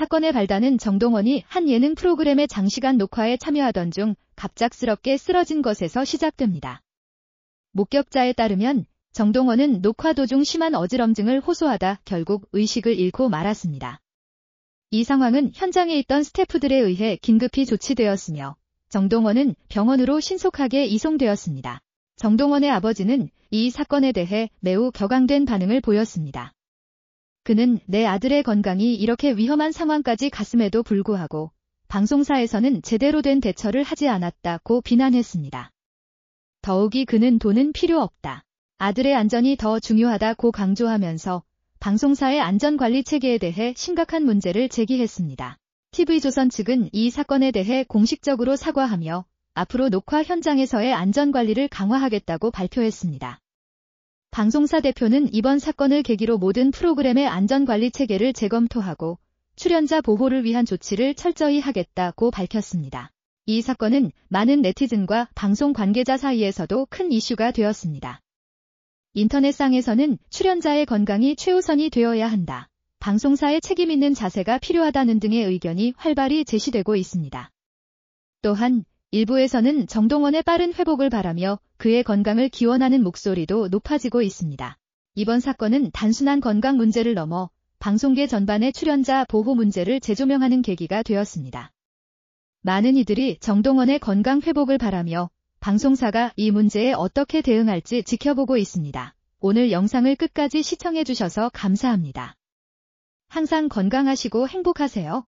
사건의 발단은 정동원이 한 예능 프로그램의 장시간 녹화에 참여하던 중 갑작스럽게 쓰러진 것에서 시작됩니다. 목격자에 따르면 정동원은 녹화 도중 심한 어지럼증을 호소하다 결국 의식을 잃고 말았습니다. 이 상황은 현장에 있던 스태프들에 의해 긴급히 조치되었으며 정동원은 병원으로 신속하게 이송되었습니다. 정동원의 아버지는 이 사건에 대해 매우 격앙된 반응을 보였습니다. 그는 내 아들의 건강이 이렇게 위험한 상황까지 갔음에도 불구하고 방송사에서는 제대로 된 대처를 하지 않았다고 비난했습니다. 더욱이 그는 돈은 필요 없다. 아들의 안전이 더 중요하다고 강조하면서 방송사의 안전관리 체계에 대해 심각한 문제를 제기했습니다. TV조선 측은 이 사건에 대해 공식적으로 사과하며 앞으로 녹화 현장에서의 안전관리를 강화하겠다고 발표했습니다. 방송사 대표는 이번 사건을 계기로 모든 프로그램의 안전관리 체계를 재검토하고 출연자 보호를 위한 조치를 철저히 하겠다고 밝혔습니다. 이 사건은 많은 네티즌과 방송 관계자 사이에서도 큰 이슈가 되었습니다. 인터넷상에서는 출연자의 건강이 최우선이 되어야 한다. 방송사의 책임있는 자세가 필요하다는 등의 의견이 활발히 제시되고 있습니다. 또한 일부에서는 정동원의 빠른 회복을 바라며 그의 건강을 기원하는 목소리도 높아지고 있습니다. 이번 사건은 단순한 건강 문제를 넘어 방송계 전반의 출연자 보호 문제를 재조명하는 계기가 되었습니다. 많은 이들이 정동원의 건강 회복을 바라며 방송사가 이 문제에 어떻게 대응할지 지켜보고 있습니다. 오늘 영상을 끝까지 시청해주셔서 감사합니다. 항상 건강하시고 행복하세요.